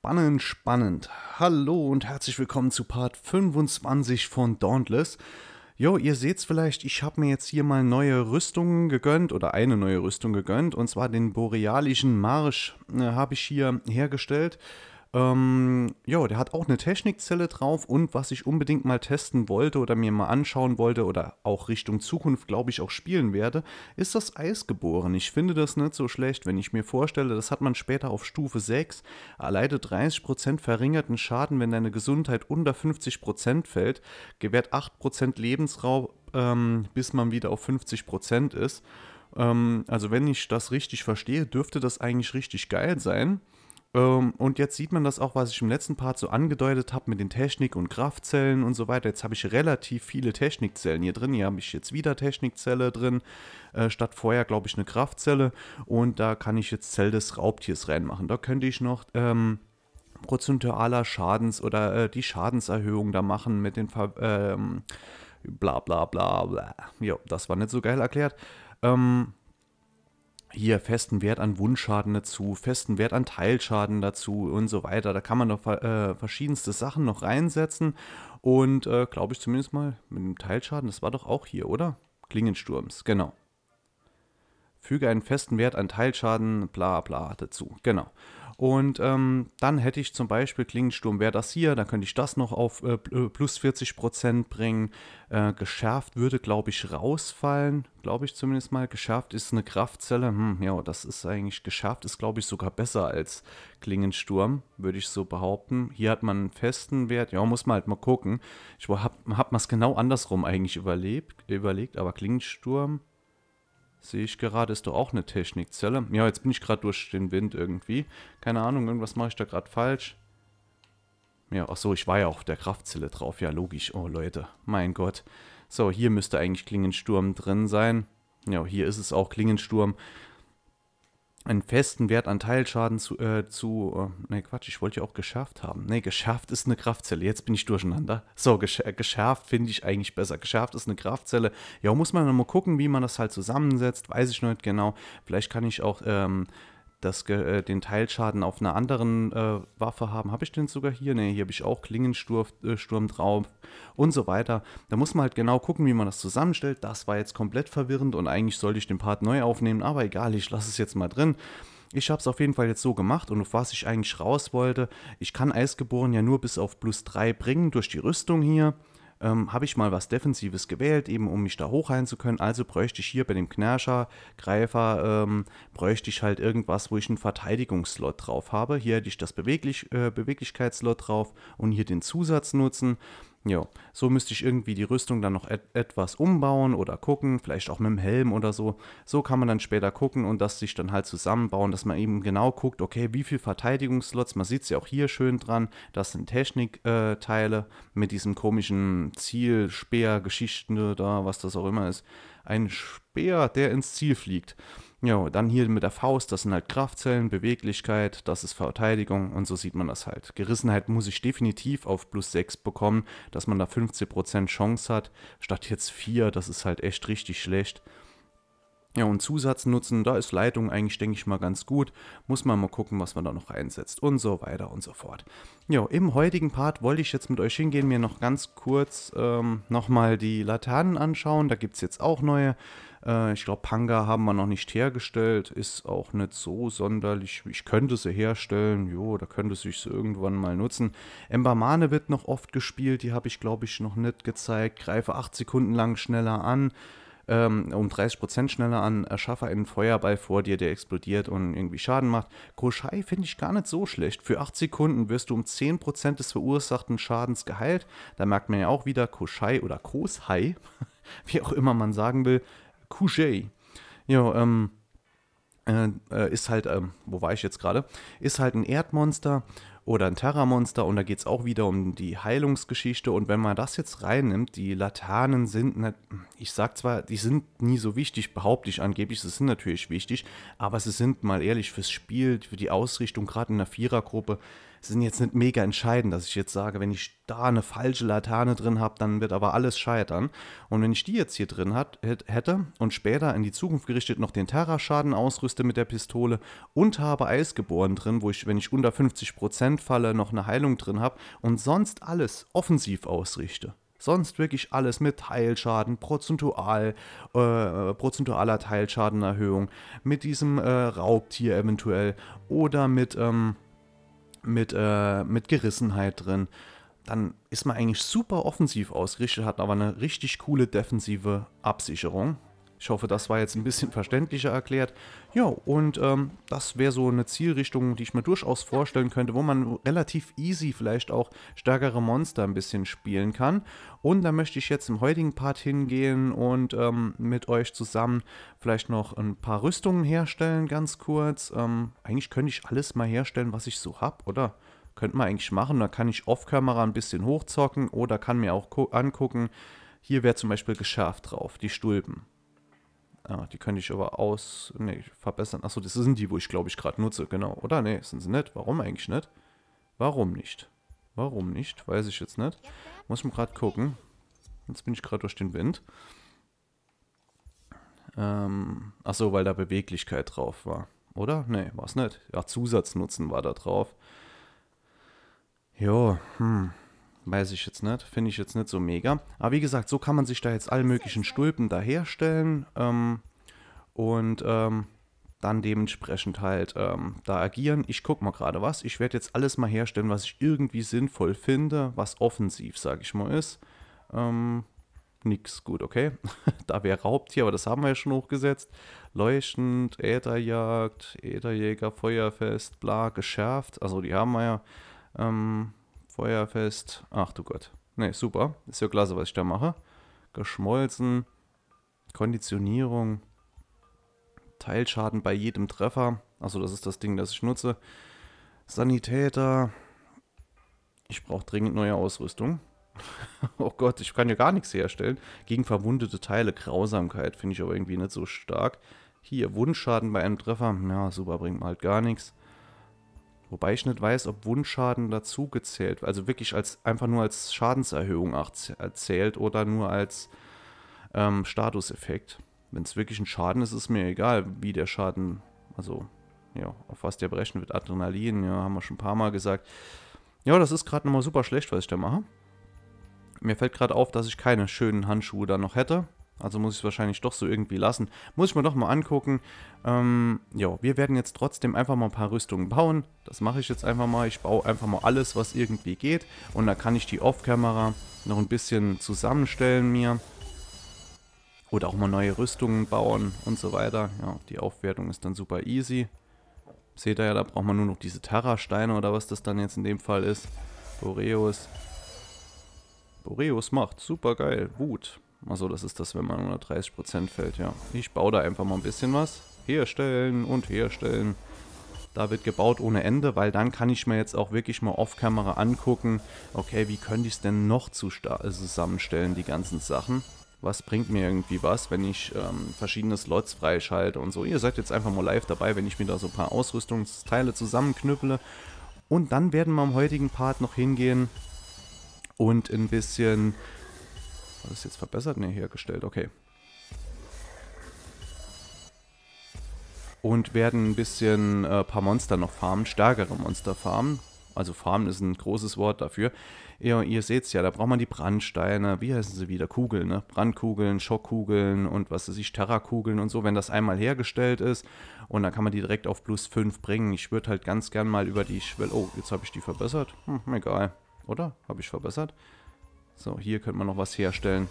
Spannend, spannend. Hallo und herzlich willkommen zu Part 25 von Dauntless. Jo, ihr seht's vielleicht, ich habe mir jetzt hier mal neue Rüstungen gegönnt oder eine neue Rüstung gegönnt und zwar den borealischen Marsch äh, habe ich hier hergestellt. Ähm, ja, der hat auch eine Technikzelle drauf und was ich unbedingt mal testen wollte oder mir mal anschauen wollte oder auch Richtung Zukunft, glaube ich, auch spielen werde, ist das Eisgeboren. Ich finde das nicht so schlecht, wenn ich mir vorstelle, das hat man später auf Stufe 6, erleide 30% verringerten Schaden, wenn deine Gesundheit unter 50% fällt, gewährt 8% Lebensraum, ähm, bis man wieder auf 50% ist. Ähm, also wenn ich das richtig verstehe, dürfte das eigentlich richtig geil sein. Ähm, und jetzt sieht man das auch, was ich im letzten Part so angedeutet habe mit den Technik- und Kraftzellen und so weiter. Jetzt habe ich relativ viele Technikzellen hier drin. Hier habe ich jetzt wieder Technikzelle drin, äh, statt vorher, glaube ich, eine Kraftzelle. Und da kann ich jetzt Zell des Raubtiers reinmachen. Da könnte ich noch... Ähm, prozentualer Schadens oder äh, die Schadenserhöhung da machen mit den Ver ähm, bla bla bla bla. Jo, das war nicht so geil erklärt. Ähm, hier festen Wert an Wundschaden dazu, festen Wert an Teilschaden dazu und so weiter. Da kann man noch äh, verschiedenste Sachen noch reinsetzen und äh, glaube ich zumindest mal mit dem Teilschaden, das war doch auch hier, oder? Klingensturms, genau. Füge einen festen Wert an Teilschaden, bla bla dazu, genau. Und ähm, dann hätte ich zum Beispiel Klingensturm wäre das hier, dann könnte ich das noch auf äh, äh plus 40% bringen. Äh, geschärft würde, glaube ich, rausfallen. Glaube ich zumindest mal. Geschärft ist eine Kraftzelle. Hm, ja, das ist eigentlich, geschärft ist, glaube ich, sogar besser als Klingensturm, würde ich so behaupten. Hier hat man einen festen Wert. Ja, muss man halt mal gucken. Ich habe hab, hab es genau andersrum eigentlich überlebt, überlegt, aber Klingensturm Sehe ich gerade, ist doch auch eine Technikzelle. Ja, jetzt bin ich gerade durch den Wind irgendwie. Keine Ahnung, irgendwas mache ich da gerade falsch. Ja, ach so, ich war ja auch auf der Kraftzelle drauf. Ja, logisch. Oh, Leute. Mein Gott. So, hier müsste eigentlich Klingensturm drin sein. Ja, hier ist es auch Klingensturm einen festen Wert an Teilschaden zu, äh, zu äh, ne Quatsch, ich wollte ja auch geschärft haben. Ne, geschärft ist eine Kraftzelle, jetzt bin ich durcheinander. So, äh, geschärft finde ich eigentlich besser. Geschärft ist eine Kraftzelle. Ja, muss man mal gucken, wie man das halt zusammensetzt, weiß ich noch nicht genau. Vielleicht kann ich auch, ähm, das, äh, den Teilschaden auf einer anderen äh, Waffe haben. Habe ich den sogar hier? Ne, hier habe ich auch Klingensturm äh, drauf und so weiter. Da muss man halt genau gucken, wie man das zusammenstellt. Das war jetzt komplett verwirrend und eigentlich sollte ich den Part neu aufnehmen, aber egal, ich lasse es jetzt mal drin. Ich habe es auf jeden Fall jetzt so gemacht und auf was ich eigentlich raus wollte, ich kann Eisgeboren ja nur bis auf plus 3 bringen durch die Rüstung hier ähm, habe ich mal was Defensives gewählt, eben um mich da hochhalten zu können. Also bräuchte ich hier bei dem Knirscher, Greifer, ähm, bräuchte ich halt irgendwas, wo ich einen Verteidigungsslot drauf habe. Hier hätte ich das Beweglich, äh, Beweglichkeitsslot drauf und hier den Zusatz nutzen. Ja, so müsste ich irgendwie die Rüstung dann noch et etwas umbauen oder gucken, vielleicht auch mit dem Helm oder so. So kann man dann später gucken und das sich dann halt zusammenbauen, dass man eben genau guckt, okay, wie viel Verteidigungsslots, man sieht es ja auch hier schön dran, das sind Technikteile äh, mit diesem komischen Ziel, Speer, Geschichte da, was das auch immer ist ein Speer, der ins Ziel fliegt. Ja, dann hier mit der Faust, das sind halt Kraftzellen, Beweglichkeit, das ist Verteidigung und so sieht man das halt. Gerissenheit muss ich definitiv auf plus 6 bekommen, dass man da 15% Chance hat, statt jetzt 4, das ist halt echt richtig schlecht. Ja, und Zusatznutzen, da ist Leitung eigentlich, denke ich mal, ganz gut. Muss man mal gucken, was man da noch einsetzt und so weiter und so fort. Ja, im heutigen Part wollte ich jetzt mit euch hingehen, mir noch ganz kurz ähm, nochmal die Laternen anschauen. Da gibt es jetzt auch neue. Äh, ich glaube, Panga haben wir noch nicht hergestellt. Ist auch nicht so sonderlich. Ich könnte sie herstellen. Jo, da könnte sich sie irgendwann mal nutzen. Embermane wird noch oft gespielt. Die habe ich, glaube ich, noch nicht gezeigt. Greife 8 Sekunden lang schneller an ähm, um 30% schneller an, erschaffe einen Feuerball vor dir, der explodiert und irgendwie Schaden macht. Groschei finde ich gar nicht so schlecht. Für 8 Sekunden wirst du um 10% des verursachten Schadens geheilt. Da merkt man ja auch wieder, Koshai oder Koshai, wie auch immer man sagen will, Kushei. Jo, ähm, äh, äh, ist halt, ähm, wo war ich jetzt gerade? Ist halt ein Erdmonster oder ein Terra-Monster und da geht es auch wieder um die Heilungsgeschichte. Und wenn man das jetzt reinnimmt, die Laternen sind, nicht, ich sag zwar, die sind nie so wichtig, behaupte ich angeblich, sie sind natürlich wichtig, aber sie sind mal ehrlich fürs Spiel, für die Ausrichtung, gerade in der Vierergruppe, sind jetzt nicht mega entscheidend, dass ich jetzt sage, wenn ich da eine falsche Laterne drin habe, dann wird aber alles scheitern. Und wenn ich die jetzt hier drin hat, hätte und später in die Zukunft gerichtet noch den Terra-Schaden ausrüste mit der Pistole und habe Eisgeboren drin, wo ich, wenn ich unter 50% falle, noch eine Heilung drin habe und sonst alles offensiv ausrichte sonst wirklich alles mit Teilschaden, prozentual, äh, prozentualer Teilschadenerhöhung, mit diesem äh, Raubtier eventuell oder mit ähm, mit, äh, mit Gerissenheit drin. Dann ist man eigentlich super offensiv ausgerichtet, hat aber eine richtig coole defensive Absicherung. Ich hoffe, das war jetzt ein bisschen verständlicher erklärt. Ja, und ähm, das wäre so eine Zielrichtung, die ich mir durchaus vorstellen könnte, wo man relativ easy vielleicht auch stärkere Monster ein bisschen spielen kann. Und da möchte ich jetzt im heutigen Part hingehen und ähm, mit euch zusammen vielleicht noch ein paar Rüstungen herstellen, ganz kurz. Ähm, eigentlich könnte ich alles mal herstellen, was ich so habe, oder? Könnte man eigentlich machen. Da kann ich off-Kamera ein bisschen hochzocken oder kann mir auch angucken, hier wäre zum Beispiel geschärft drauf, die Stulpen. Ah, die könnte ich aber aus. Ne, verbessern. Achso, das sind die, wo ich glaube ich gerade nutze. Genau. Oder? Ne, sind sie nicht. Warum eigentlich nicht? Warum nicht? Warum nicht? Weiß ich jetzt nicht. Muss ich mal gerade gucken. Jetzt bin ich gerade durch den Wind. Ähm, achso, weil da Beweglichkeit drauf war. Oder? Ne, war es nicht. Ja, Zusatznutzen war da drauf. Jo, hm weiß ich jetzt nicht, finde ich jetzt nicht so mega. Aber wie gesagt, so kann man sich da jetzt alle möglichen Stulpen da herstellen ähm, und ähm, dann dementsprechend halt ähm, da agieren. Ich gucke mal gerade was. Ich werde jetzt alles mal herstellen, was ich irgendwie sinnvoll finde, was offensiv, sage ich mal, ist. Ähm, nix, gut, okay. da wäre Raubtier, aber das haben wir ja schon hochgesetzt. Leuchtend, Ätherjagd, Ätherjäger, Feuerfest, bla, geschärft. Also die haben wir ja. Ähm, Feuerfest. Ach du Gott. Ne, super. Ist ja klasse, was ich da mache. Geschmolzen. Konditionierung. Teilschaden bei jedem Treffer. Achso, das ist das Ding, das ich nutze. Sanitäter. Ich brauche dringend neue Ausrüstung. oh Gott, ich kann ja gar nichts herstellen. Gegen verwundete Teile. Grausamkeit finde ich aber irgendwie nicht so stark. Hier, Wundschaden bei einem Treffer. Ja, super, bringt mir halt gar nichts. Wobei ich nicht weiß, ob Wundschaden dazu gezählt, also wirklich als einfach nur als Schadenserhöhung erzählt oder nur als ähm, Statuseffekt. Wenn es wirklich ein Schaden ist, ist mir egal, wie der Schaden, also ja, auf was der berechnet wird. Adrenalin, ja, haben wir schon ein paar Mal gesagt. Ja, das ist gerade nochmal super schlecht, was ich da mache. Mir fällt gerade auf, dass ich keine schönen Handschuhe da noch hätte. Also muss ich es wahrscheinlich doch so irgendwie lassen. Muss ich mir doch mal angucken. Ähm, ja, wir werden jetzt trotzdem einfach mal ein paar Rüstungen bauen. Das mache ich jetzt einfach mal. Ich baue einfach mal alles, was irgendwie geht. Und da kann ich die Off-Kamera noch ein bisschen zusammenstellen mir. Oder auch mal neue Rüstungen bauen und so weiter. Ja, die Aufwertung ist dann super easy. Seht ihr ja, da braucht man nur noch diese Terra-Steine oder was das dann jetzt in dem Fall ist. Boreus. Boreus macht, super geil, Wut. Achso, das ist das, wenn man unter 30% fällt, ja. Ich baue da einfach mal ein bisschen was. Herstellen und herstellen. Da wird gebaut ohne Ende, weil dann kann ich mir jetzt auch wirklich mal off-Kamera angucken, okay, wie könnte ich es denn noch zusammenstellen, die ganzen Sachen. Was bringt mir irgendwie was, wenn ich ähm, verschiedene Slots freischalte und so. Ihr seid jetzt einfach mal live dabei, wenn ich mir da so ein paar Ausrüstungsteile zusammenknüpple. Und dann werden wir am heutigen Part noch hingehen und ein bisschen war das jetzt verbessert? Ne, hergestellt, okay. Und werden ein bisschen äh, paar Monster noch farmen, stärkere Monster farmen. Also farmen ist ein großes Wort dafür. Ja, ihr, ihr seht es ja, da braucht man die Brandsteine, wie heißen sie wieder, Kugeln, ne? Brandkugeln, Schockkugeln und was weiß ich, Terrakugeln und so, wenn das einmal hergestellt ist. Und dann kann man die direkt auf plus 5 bringen. Ich würde halt ganz gern mal über die Schwelle... Oh, jetzt habe ich die verbessert. Hm, egal. Oder? Habe ich verbessert? So, hier könnte man noch was herstellen.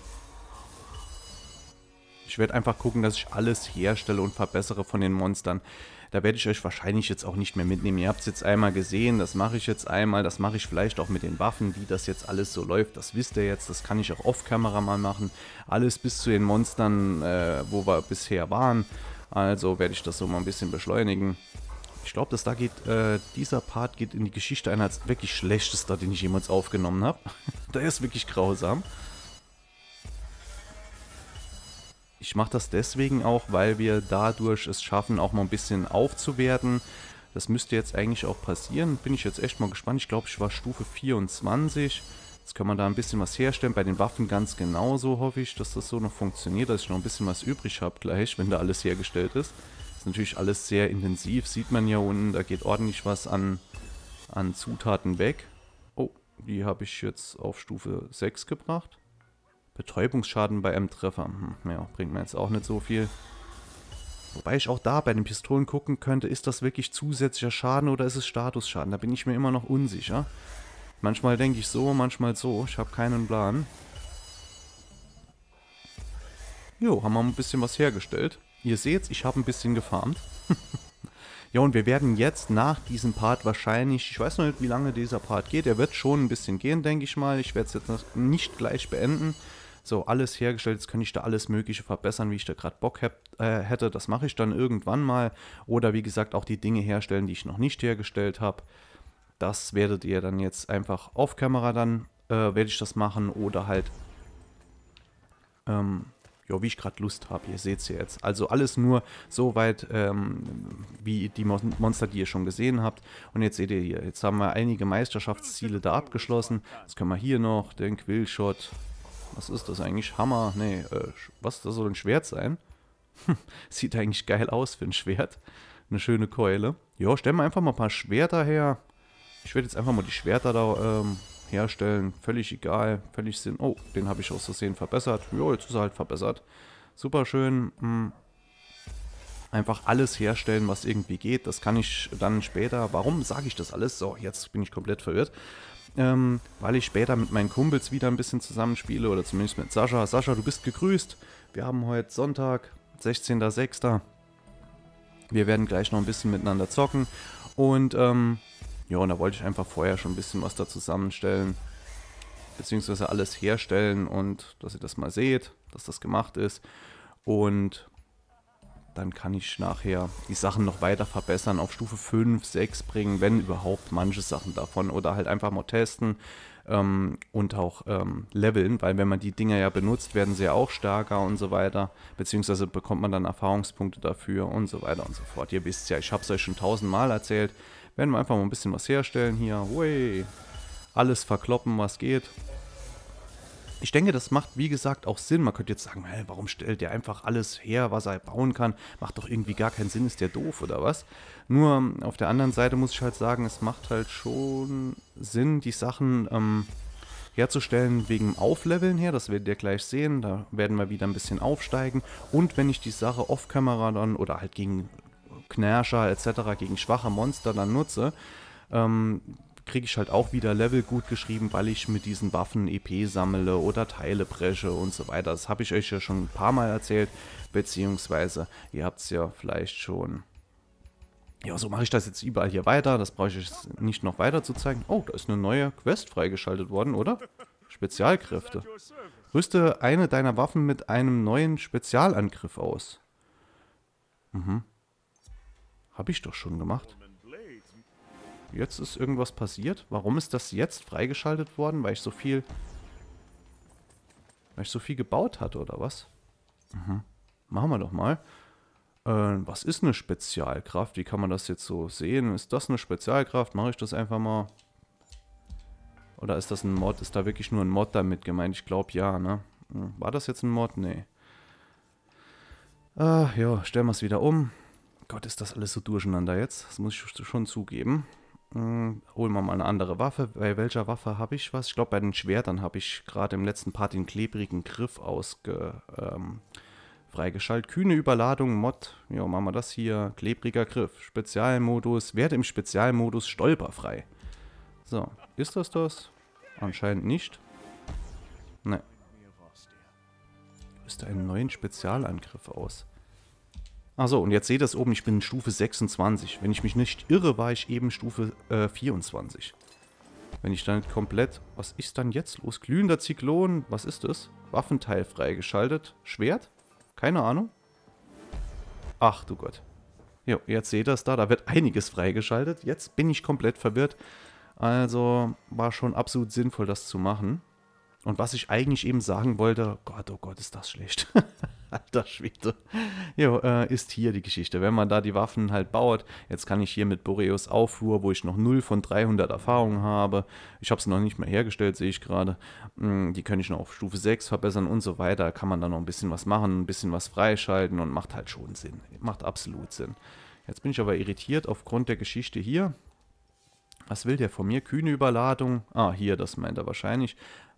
Ich werde einfach gucken, dass ich alles herstelle und verbessere von den Monstern. Da werde ich euch wahrscheinlich jetzt auch nicht mehr mitnehmen. Ihr habt es jetzt einmal gesehen, das mache ich jetzt einmal. Das mache ich vielleicht auch mit den Waffen, wie das jetzt alles so läuft. Das wisst ihr jetzt, das kann ich auch off-Kamera mal machen. Alles bis zu den Monstern, äh, wo wir bisher waren. Also werde ich das so mal ein bisschen beschleunigen. Ich glaube, dass da geht, äh, dieser Part geht in die Geschichte ein als wirklich schlechtester, den ich jemals aufgenommen habe. der ist wirklich grausam. Ich mache das deswegen auch, weil wir dadurch es schaffen, auch mal ein bisschen aufzuwerten. Das müsste jetzt eigentlich auch passieren. Bin ich jetzt echt mal gespannt. Ich glaube, ich war Stufe 24. Jetzt kann man da ein bisschen was herstellen. Bei den Waffen ganz genauso hoffe ich, dass das so noch funktioniert, dass ich noch ein bisschen was übrig habe gleich, wenn da alles hergestellt ist natürlich alles sehr intensiv, sieht man ja unten, da geht ordentlich was an, an Zutaten weg. Oh, die habe ich jetzt auf Stufe 6 gebracht. Betäubungsschaden bei einem Treffer, hm, ja, bringt mir jetzt auch nicht so viel. Wobei ich auch da bei den Pistolen gucken könnte, ist das wirklich zusätzlicher Schaden oder ist es Statusschaden? Da bin ich mir immer noch unsicher. Manchmal denke ich so, manchmal so. Ich habe keinen Plan. Jo, haben wir ein bisschen was hergestellt. Ihr seht's, ich habe ein bisschen gefarmt. ja, und wir werden jetzt nach diesem Part wahrscheinlich, ich weiß noch nicht, wie lange dieser Part geht. Er wird schon ein bisschen gehen, denke ich mal. Ich werde es jetzt nicht gleich beenden. So, alles hergestellt, jetzt kann ich da alles Mögliche verbessern, wie ich da gerade Bock hab, äh, hätte. Das mache ich dann irgendwann mal. Oder wie gesagt, auch die Dinge herstellen, die ich noch nicht hergestellt habe. Das werdet ihr dann jetzt einfach auf Kamera dann, äh, werde ich das machen. Oder halt ähm, ja, wie ich gerade Lust habe. Ihr seht es ja jetzt. Also alles nur so weit ähm, wie die Monster, die ihr schon gesehen habt. Und jetzt seht ihr hier, jetzt haben wir einige Meisterschaftsziele da abgeschlossen. Jetzt können wir hier noch den Quillshot. Was ist das eigentlich? Hammer? Nee, äh, was? Das soll ein Schwert sein? Sieht eigentlich geil aus für ein Schwert. Eine schöne Keule. Ja, stellen wir einfach mal ein paar Schwerter her. Ich werde jetzt einfach mal die Schwerter da ähm, herstellen. Völlig egal, völlig Sinn. Oh, den habe ich aus Versehen verbessert. Jo, jetzt ist er halt verbessert. Super schön. Hm. Einfach alles herstellen, was irgendwie geht. Das kann ich dann später. Warum sage ich das alles? So, jetzt bin ich komplett verwirrt. Ähm, weil ich später mit meinen Kumpels wieder ein bisschen zusammenspiele oder zumindest mit Sascha. Sascha, du bist gegrüßt. Wir haben heute Sonntag, 16.06. Wir werden gleich noch ein bisschen miteinander zocken und ähm, ja, und da wollte ich einfach vorher schon ein bisschen was da zusammenstellen, beziehungsweise alles herstellen und dass ihr das mal seht, dass das gemacht ist. Und dann kann ich nachher die Sachen noch weiter verbessern, auf Stufe 5, 6 bringen, wenn überhaupt manche Sachen davon oder halt einfach mal testen ähm, und auch ähm, leveln, weil wenn man die Dinger ja benutzt, werden sie ja auch stärker und so weiter, beziehungsweise bekommt man dann Erfahrungspunkte dafür und so weiter und so fort. Ihr wisst ja, ich habe es euch schon tausendmal erzählt, werden wir einfach mal ein bisschen was herstellen hier. Hui. Alles verkloppen, was geht. Ich denke, das macht, wie gesagt, auch Sinn. Man könnte jetzt sagen, hey, warum stellt der einfach alles her, was er bauen kann? Macht doch irgendwie gar keinen Sinn, ist der doof oder was? Nur ähm, auf der anderen Seite muss ich halt sagen, es macht halt schon Sinn, die Sachen ähm, herzustellen wegen Aufleveln her. Das werdet ihr gleich sehen. Da werden wir wieder ein bisschen aufsteigen. Und wenn ich die Sache off-Kamera dann oder halt gegen Knärscher etc. gegen schwache Monster dann nutze, ähm, kriege ich halt auch wieder Level gut geschrieben, weil ich mit diesen Waffen EP sammle oder Teile presche und so weiter. Das habe ich euch ja schon ein paar Mal erzählt, beziehungsweise ihr habt es ja vielleicht schon. Ja, so mache ich das jetzt überall hier weiter. Das brauche ich jetzt nicht noch weiter zu zeigen. Oh, da ist eine neue Quest freigeschaltet worden, oder? Spezialkräfte. Rüste eine deiner Waffen mit einem neuen Spezialangriff aus. Mhm. Habe ich doch schon gemacht. Jetzt ist irgendwas passiert. Warum ist das jetzt freigeschaltet worden? Weil ich so viel... Weil ich so viel gebaut hatte, oder was? Mhm. Machen wir doch mal. Äh, was ist eine Spezialkraft? Wie kann man das jetzt so sehen? Ist das eine Spezialkraft? Mache ich das einfach mal. Oder ist das ein Mod? Ist da wirklich nur ein Mod damit gemeint? Ich glaube ja, ne? Hm, war das jetzt ein Mod? Nee. Ah, ja, stellen wir es wieder um. Gott, ist das alles so durcheinander jetzt. Das muss ich schon zugeben. Hm, holen wir mal eine andere Waffe. Bei welcher Waffe habe ich was? Ich glaube, bei den Schwertern habe ich gerade im letzten Part den klebrigen Griff ausge, ähm, freigeschaltet. Kühne Überladung, Mod. Ja, machen wir das hier. Klebriger Griff. Spezialmodus. Werde im Spezialmodus stolperfrei. So, ist das das? Anscheinend nicht. Ne. Löst einen neuen Spezialangriff aus. Achso, und jetzt seht ihr es oben, ich bin Stufe 26. Wenn ich mich nicht irre, war ich eben Stufe äh, 24. Wenn ich dann komplett... Was ist dann jetzt los? Glühender Zyklon, was ist das? Waffenteil freigeschaltet. Schwert? Keine Ahnung. Ach du Gott. Jo, jetzt seht ihr es da, da wird einiges freigeschaltet. Jetzt bin ich komplett verwirrt. Also war schon absolut sinnvoll, das zu machen. Und was ich eigentlich eben sagen wollte, Gott, oh Gott, ist das schlecht. Alter Schwede. Jo, äh, ist hier die Geschichte. Wenn man da die Waffen halt baut, jetzt kann ich hier mit Boreus Aufruhr, wo ich noch 0 von 300 Erfahrungen habe, ich habe es noch nicht mehr hergestellt, sehe ich gerade, hm, die kann ich noch auf Stufe 6 verbessern und so weiter, kann man da noch ein bisschen was machen, ein bisschen was freischalten und macht halt schon Sinn. Macht absolut Sinn. Jetzt bin ich aber irritiert aufgrund der Geschichte hier. Was will der von mir? Kühne Überladung. Ah, hier, das meint er wahrscheinlich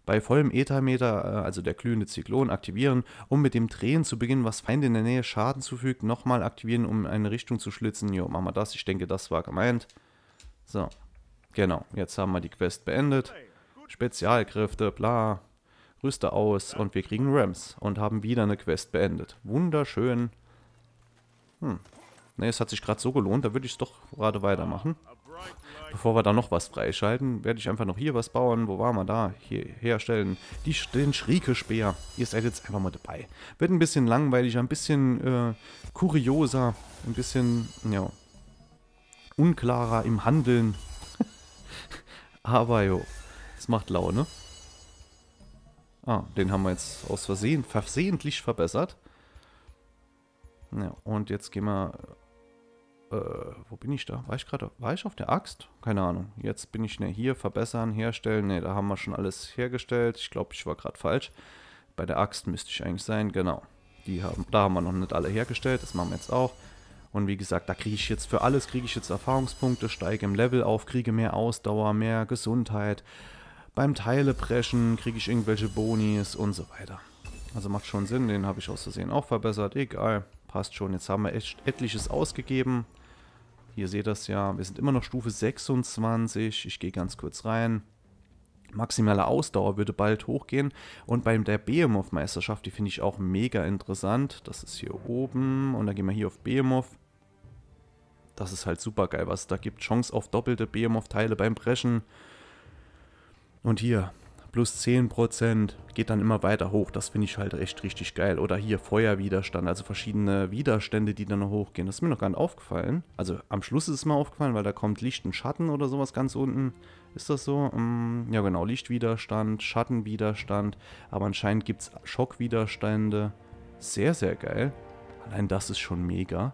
bei vollem Etameter, äh, also der glühende Zyklon, aktivieren, um mit dem Drehen zu beginnen, was Feinde in der Nähe Schaden zufügt, nochmal aktivieren, um eine Richtung zu schlitzen. Jo, machen wir das, ich denke, das war gemeint. So, genau, jetzt haben wir die Quest beendet. Spezialkräfte, bla, Rüste aus und wir kriegen Rams und haben wieder eine Quest beendet. Wunderschön. Hm, Ne, es hat sich gerade so gelohnt, da würde ich es doch gerade weitermachen. Bevor wir da noch was freischalten, werde ich einfach noch hier was bauen. Wo waren wir da? Hier herstellen. Die, den Schrieke-Speer. Ihr seid jetzt einfach mal dabei. Wird ein bisschen langweilig, ein bisschen äh, kurioser, ein bisschen, ja, unklarer im Handeln. Aber jo, es macht Laune. Ah, den haben wir jetzt aus Versehen, versehentlich verbessert. Ja, und jetzt gehen wir äh, wo bin ich da? War ich gerade, war ich auf der Axt? Keine Ahnung. Jetzt bin ich schnell hier, verbessern, herstellen. Ne, da haben wir schon alles hergestellt. Ich glaube, ich war gerade falsch. Bei der Axt müsste ich eigentlich sein, genau. Die haben, da haben wir noch nicht alle hergestellt, das machen wir jetzt auch. Und wie gesagt, da kriege ich jetzt für alles, kriege ich jetzt Erfahrungspunkte, steige im Level auf, kriege mehr Ausdauer, mehr Gesundheit. Beim Teilepreschen kriege ich irgendwelche Bonis und so weiter. Also macht schon Sinn, den habe ich aus Versehen auch verbessert, egal passt schon. Jetzt haben wir echt etliches ausgegeben, hier seht ihr es ja, wir sind immer noch Stufe 26. Ich gehe ganz kurz rein. Maximale Ausdauer würde bald hochgehen. Und bei der Behemoth-Meisterschaft, die finde ich auch mega interessant. Das ist hier oben. Und dann gehen wir hier auf Behemoth. Das ist halt super geil, was da gibt. Chance auf doppelte Behemoth-Teile beim Brechen. Und hier, plus 10%, geht dann immer weiter hoch. Das finde ich halt echt richtig geil. Oder hier Feuerwiderstand, also verschiedene Widerstände, die dann hochgehen. Das ist mir noch gar nicht aufgefallen. Also am Schluss ist es mal aufgefallen, weil da kommt Licht und Schatten oder sowas ganz unten. Ist das so? Mm, ja genau, Lichtwiderstand, Schattenwiderstand, aber anscheinend gibt es Schockwiderstände. Sehr, sehr geil. Allein das ist schon mega.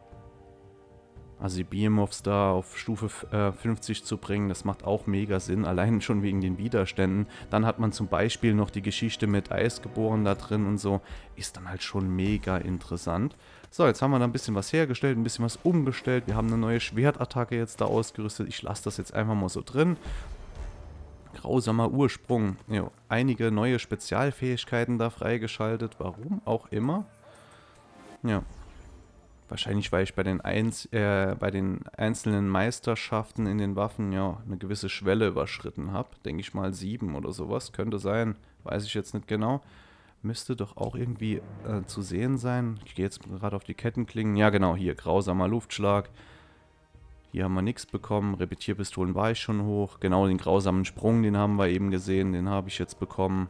Also die Behemoths da auf Stufe äh, 50 zu bringen, das macht auch mega Sinn, allein schon wegen den Widerständen. Dann hat man zum Beispiel noch die Geschichte mit Eisgeboren da drin und so. Ist dann halt schon mega interessant. So, jetzt haben wir da ein bisschen was hergestellt, ein bisschen was umgestellt. Wir haben eine neue Schwertattacke jetzt da ausgerüstet. Ich lasse das jetzt einfach mal so drin. Grausamer Ursprung. Jo, einige neue Spezialfähigkeiten da freigeschaltet. Warum auch immer. Ja, Wahrscheinlich, weil ich bei den, Einz äh, bei den einzelnen Meisterschaften in den Waffen ja eine gewisse Schwelle überschritten habe. Denke ich mal sieben oder sowas. Könnte sein. Weiß ich jetzt nicht genau. Müsste doch auch irgendwie äh, zu sehen sein. Ich gehe jetzt gerade auf die Kettenklingen. Ja, genau, hier. Grausamer Luftschlag. Hier haben wir nichts bekommen. Repetierpistolen war ich schon hoch. Genau den grausamen Sprung, den haben wir eben gesehen. Den habe ich jetzt bekommen.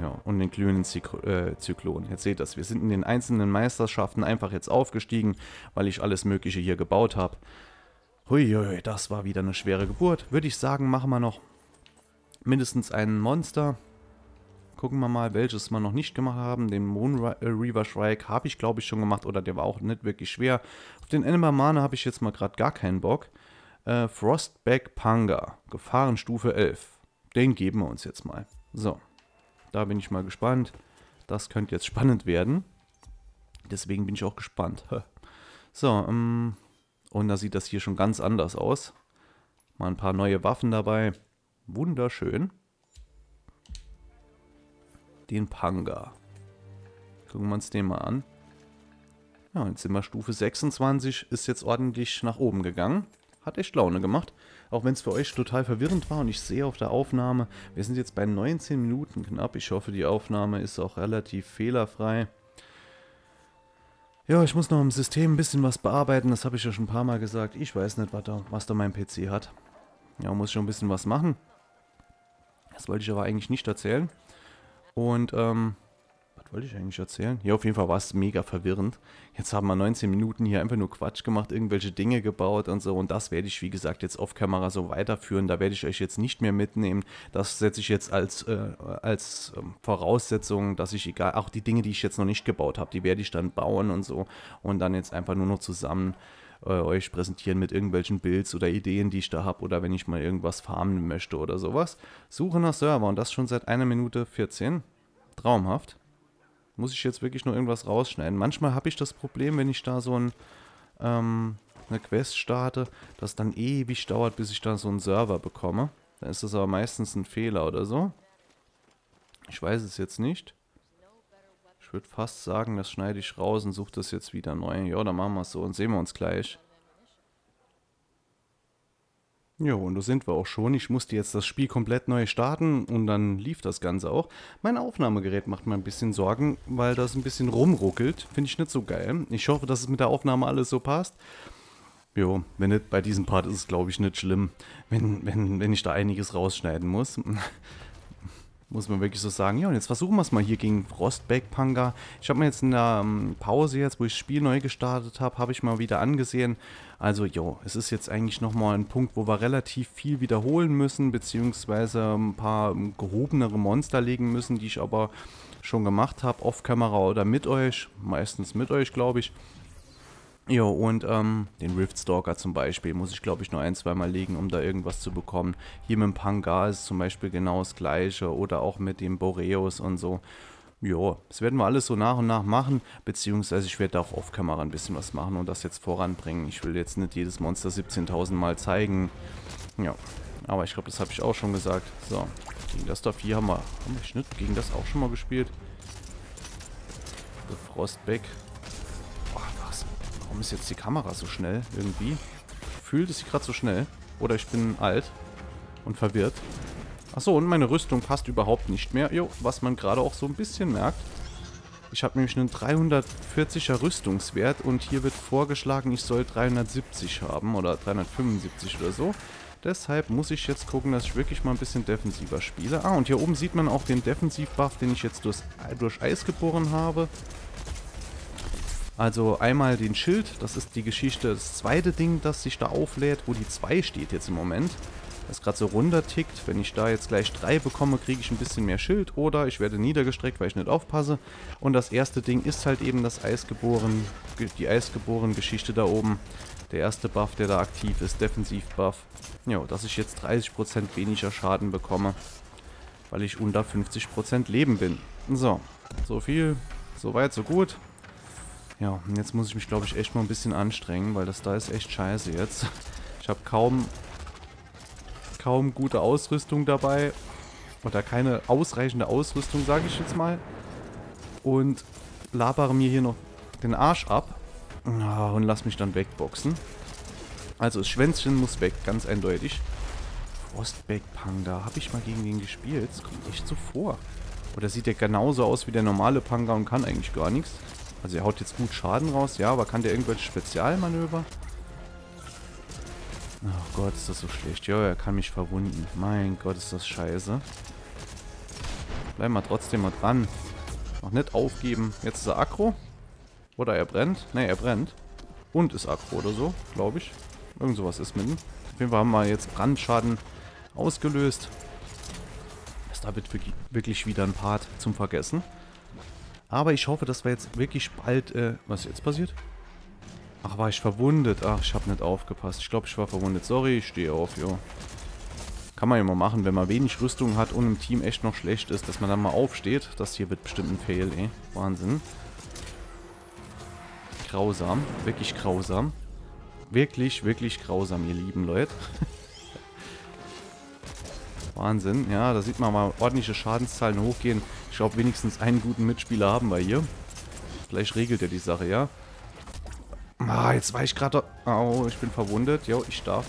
Ja, und den glühenden Zyk äh, Zyklon. Jetzt seht ihr das, wir sind in den einzelnen Meisterschaften einfach jetzt aufgestiegen, weil ich alles mögliche hier gebaut habe. Huiuiui, das war wieder eine schwere Geburt. Würde ich sagen, machen wir noch mindestens einen Monster. Gucken wir mal, welches wir noch nicht gemacht haben. Den Moon äh, Reaver Shrike habe ich, glaube ich, schon gemacht. Oder der war auch nicht wirklich schwer. Auf den Animal Mana habe ich jetzt mal gerade gar keinen Bock. Äh, Frostback Panga. Gefahrenstufe 11. Den geben wir uns jetzt mal. So. Da bin ich mal gespannt. Das könnte jetzt spannend werden. Deswegen bin ich auch gespannt. So, ähm, und da sieht das hier schon ganz anders aus. Mal ein paar neue Waffen dabei. Wunderschön. Den Panga. Gucken wir uns den mal an. Ja, jetzt sind wir Stufe 26, ist jetzt ordentlich nach oben gegangen hat echt Laune gemacht. Auch wenn es für euch total verwirrend war und ich sehe auf der Aufnahme, wir sind jetzt bei 19 Minuten knapp. Ich hoffe, die Aufnahme ist auch relativ fehlerfrei. Ja, ich muss noch im System ein bisschen was bearbeiten, das habe ich ja schon ein paar Mal gesagt. Ich weiß nicht, was da, was da mein PC hat. Ja, muss ich schon ein bisschen was machen. Das wollte ich aber eigentlich nicht erzählen. Und ähm, wollte ich eigentlich erzählen? Ja, auf jeden Fall war es mega verwirrend. Jetzt haben wir 19 Minuten hier einfach nur Quatsch gemacht, irgendwelche Dinge gebaut und so. Und das werde ich, wie gesagt, jetzt auf Kamera so weiterführen. Da werde ich euch jetzt nicht mehr mitnehmen. Das setze ich jetzt als, äh, als äh, Voraussetzung, dass ich egal, auch die Dinge, die ich jetzt noch nicht gebaut habe, die werde ich dann bauen und so. Und dann jetzt einfach nur noch zusammen äh, euch präsentieren mit irgendwelchen Builds oder Ideen, die ich da habe. Oder wenn ich mal irgendwas farmen möchte oder sowas. Suche nach Server und das schon seit einer Minute 14. Traumhaft. Muss ich jetzt wirklich nur irgendwas rausschneiden? Manchmal habe ich das Problem, wenn ich da so ein, ähm, eine Quest starte, dass dann ewig dauert, bis ich da so einen Server bekomme. Dann ist das aber meistens ein Fehler oder so. Ich weiß es jetzt nicht. Ich würde fast sagen, das schneide ich raus und suche das jetzt wieder neu. Ja, dann machen wir es so und sehen wir uns gleich. Ja, und da sind wir auch schon. Ich musste jetzt das Spiel komplett neu starten und dann lief das Ganze auch. Mein Aufnahmegerät macht mir ein bisschen Sorgen, weil das ein bisschen rumruckelt. Finde ich nicht so geil. Ich hoffe, dass es mit der Aufnahme alles so passt. Jo, wenn nicht, bei diesem Part ist es, glaube ich, nicht schlimm, wenn, wenn, wenn ich da einiges rausschneiden muss. Muss man wirklich so sagen. Ja, und jetzt versuchen wir es mal hier gegen Frostback Panga. Ich habe mir jetzt in der ähm, Pause jetzt, wo ich das Spiel neu gestartet habe, habe ich mal wieder angesehen. Also, jo, es ist jetzt eigentlich nochmal ein Punkt, wo wir relativ viel wiederholen müssen, beziehungsweise ein paar ähm, gehobenere Monster legen müssen, die ich aber schon gemacht habe, off-Kamera oder mit euch. Meistens mit euch, glaube ich. Jo, und ähm, den Riftstalker zum Beispiel muss ich, glaube ich, nur ein, zweimal legen, um da irgendwas zu bekommen. Hier mit dem Pangar ist zum Beispiel genau das gleiche oder auch mit dem Boreus und so. Jo, das werden wir alles so nach und nach machen, beziehungsweise ich werde da auch auf Kamera ein bisschen was machen und das jetzt voranbringen. Ich will jetzt nicht jedes Monster 17.000 Mal zeigen. Ja, aber ich glaube, das habe ich auch schon gesagt. So, gegen das da hier haben wir, haben wir nicht gegen das auch schon mal gespielt. The Frostback. Warum ist jetzt die Kamera so schnell irgendwie? Fühlt es sich gerade so schnell? Oder ich bin alt und verwirrt. Achso, und meine Rüstung passt überhaupt nicht mehr. Jo, was man gerade auch so ein bisschen merkt. Ich habe nämlich einen 340er Rüstungswert und hier wird vorgeschlagen, ich soll 370 haben oder 375 oder so. Deshalb muss ich jetzt gucken, dass ich wirklich mal ein bisschen defensiver spiele. Ah, und hier oben sieht man auch den Defensiv-Buff, den ich jetzt durch, durch Eis geboren habe. Also einmal den Schild, das ist die Geschichte, das zweite Ding, das sich da auflädt, wo die 2 steht jetzt im Moment. Das gerade so runter tickt. Wenn ich da jetzt gleich 3 bekomme, kriege ich ein bisschen mehr Schild oder ich werde niedergestreckt, weil ich nicht aufpasse. Und das erste Ding ist halt eben das Eisgeboren, die Eisgeboren-Geschichte da oben. Der erste Buff, der da aktiv ist, Defensiv-Buff. Ja, dass ich jetzt 30% weniger Schaden bekomme, weil ich unter 50% Leben bin. So, so viel, so weit, so gut. Ja, und jetzt muss ich mich, glaube ich, echt mal ein bisschen anstrengen, weil das da ist echt scheiße jetzt. Ich habe kaum, kaum gute Ausrüstung dabei. Oder keine ausreichende Ausrüstung, sage ich jetzt mal. Und labere mir hier noch den Arsch ab. Und lass mich dann wegboxen. Also das Schwänzchen muss weg, ganz eindeutig. Frostback Panga. Habe ich mal gegen den gespielt? Das kommt echt so vor. Oder sieht der genauso aus wie der normale Panga und kann eigentlich gar nichts. Also er haut jetzt gut Schaden raus, ja, aber kann der irgendwelche Spezialmanöver? Ach Gott, ist das so schlecht. Ja, er kann mich verwunden. Mein Gott, ist das scheiße. Bleiben wir trotzdem mal dran. Noch nicht aufgeben. Jetzt ist er aggro. Oder er brennt. Ne, er brennt. Und ist aggro oder so, glaube ich. Irgend sowas ist mit ihm. Auf jeden Fall haben wir jetzt Brandschaden ausgelöst. Ist damit wirklich wieder ein Part zum Vergessen. Aber ich hoffe, dass wir jetzt wirklich bald... Äh, was ist jetzt passiert? Ach, war ich verwundet. Ach, ich habe nicht aufgepasst. Ich glaube, ich war verwundet. Sorry, ich stehe auf, jo. Kann man ja mal machen, wenn man wenig Rüstung hat und im Team echt noch schlecht ist, dass man dann mal aufsteht. Das hier wird bestimmt ein Fail, ey. Wahnsinn. Grausam. Wirklich grausam. Wirklich, wirklich grausam, ihr lieben Leute. Wahnsinn. Ja, da sieht man mal ordentliche Schadenszahlen hochgehen. Ich glaube, wenigstens einen guten Mitspieler haben wir hier. Vielleicht regelt er die Sache, ja? Ah, jetzt war ich gerade... Au, oh, ich bin verwundet. Jo, ich darf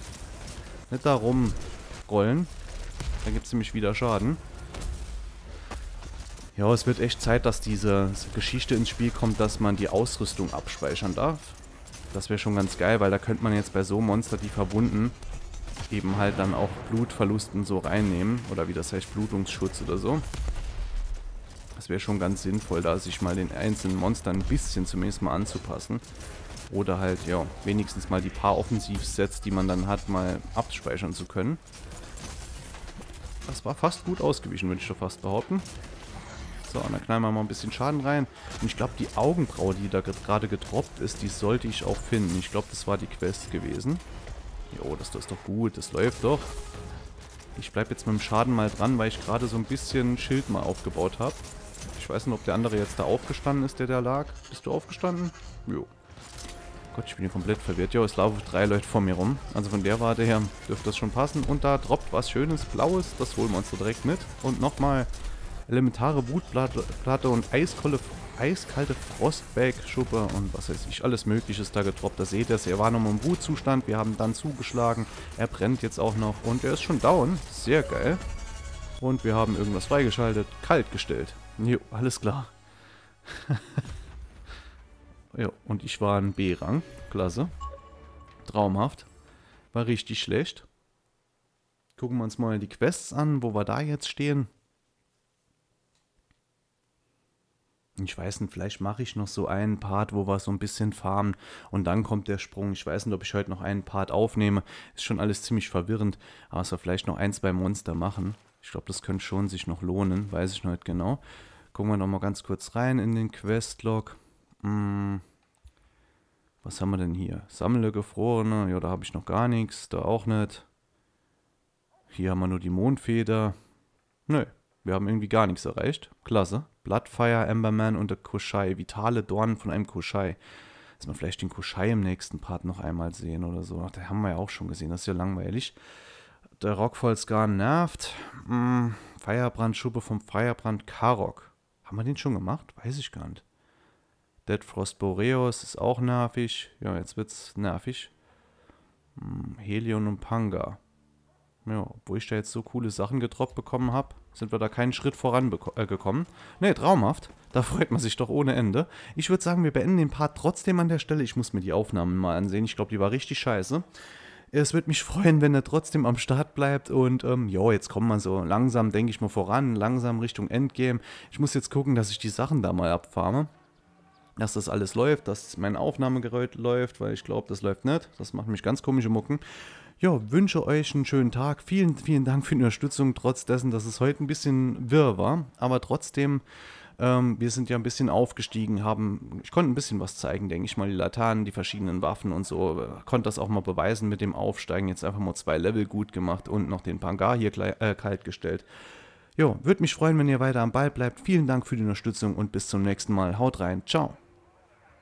nicht da rumrollen. Dann gibt es nämlich wieder Schaden. Ja, es wird echt Zeit, dass diese Geschichte ins Spiel kommt, dass man die Ausrüstung abspeichern darf. Das wäre schon ganz geil, weil da könnte man jetzt bei so Monster, die verwunden, eben halt dann auch Blutverlusten so reinnehmen. Oder wie das heißt, Blutungsschutz oder so. Das wäre schon ganz sinnvoll, da sich mal den einzelnen Monstern ein bisschen zumindest mal anzupassen. Oder halt, ja, wenigstens mal die paar Offensivsets, die man dann hat, mal abspeichern zu können. Das war fast gut ausgewichen, würde ich doch fast behaupten. So, und dann knallen wir mal ein bisschen Schaden rein. Und ich glaube, die Augenbraue, die da gerade getroppt ist, die sollte ich auch finden. Ich glaube, das war die Quest gewesen. Jo, das, das ist doch gut. Das läuft doch. Ich bleibe jetzt mit dem Schaden mal dran, weil ich gerade so ein bisschen Schild mal aufgebaut habe. Ich weiß nicht, ob der andere jetzt da aufgestanden ist, der da lag. Bist du aufgestanden? Jo. Gott, ich bin hier komplett verwirrt. Jo, es laufen drei Leute vor mir rum. Also von der Warte her dürfte das schon passen. Und da droppt was Schönes, Blaues. Das holen wir uns so direkt mit. Und nochmal elementare Wutplatte und eiskolle, eiskalte Frostback-Schuppe und was weiß ich, alles mögliche ist da getroppt. Da seht ihr es, er war nochmal im Wutzustand, wir haben dann zugeschlagen, er brennt jetzt auch noch und er ist schon down, sehr geil. Und wir haben irgendwas freigeschaltet, kalt gestellt. Jo, alles klar. Ah. ja, und ich war in B-Rang. Klasse. Traumhaft. War richtig schlecht. Gucken wir uns mal die Quests an, wo wir da jetzt stehen. Ich weiß nicht, vielleicht mache ich noch so einen Part, wo wir so ein bisschen farmen und dann kommt der Sprung. Ich weiß nicht, ob ich heute noch einen Part aufnehme. Ist schon alles ziemlich verwirrend, aber es wir vielleicht noch ein, zwei Monster machen. Ich glaube, das könnte schon sich noch lohnen, weiß ich noch nicht genau. Gucken wir nochmal ganz kurz rein in den Questlog. Hm, was haben wir denn hier? Sammle gefrorene. Ja, da habe ich noch gar nichts. Da auch nicht. Hier haben wir nur die Mondfeder. Nö, wir haben irgendwie gar nichts erreicht. Klasse. Bloodfire, Emberman und der Kushai. Vitale Dornen von einem Kushai. Dass wir vielleicht den Kushai im nächsten Part noch einmal sehen oder so. Ach, den haben wir ja auch schon gesehen. Das ist ja langweilig. Der Rockfallsgar nervt. Hm, mm. Feuerbrand, vom Feuerbrand Karok. Haben wir den schon gemacht? Weiß ich gar nicht. Dead Frost Boreos ist auch nervig. Ja, jetzt wird's nervig. Hm, Helion und Panga. Ja, obwohl ich da jetzt so coole Sachen getroppt bekommen habe, sind wir da keinen Schritt vorangekommen. Äh, ne, traumhaft. Da freut man sich doch ohne Ende. Ich würde sagen, wir beenden den Part trotzdem an der Stelle. Ich muss mir die Aufnahmen mal ansehen. Ich glaube, die war richtig scheiße. Es würde mich freuen, wenn er trotzdem am Start bleibt. Und ähm, ja, jetzt kommen wir so langsam, denke ich mal, voran, langsam Richtung Endgame. Ich muss jetzt gucken, dass ich die Sachen da mal abfarme. Dass das alles läuft, dass mein Aufnahmegerät läuft, weil ich glaube, das läuft nicht. Das macht mich ganz komische Mucken. Ja, wünsche euch einen schönen Tag. Vielen, vielen Dank für die Unterstützung, trotz dessen, dass es heute ein bisschen wirr war. Aber trotzdem ähm, wir sind ja ein bisschen aufgestiegen, haben, ich konnte ein bisschen was zeigen, denke ich mal, die Laternen, die verschiedenen Waffen und so, äh, konnte das auch mal beweisen mit dem Aufsteigen, jetzt einfach mal zwei Level gut gemacht und noch den Pangar hier äh, kalt gestellt. Jo, würde mich freuen, wenn ihr weiter am Ball bleibt. Vielen Dank für die Unterstützung und bis zum nächsten Mal. Haut rein, ciao.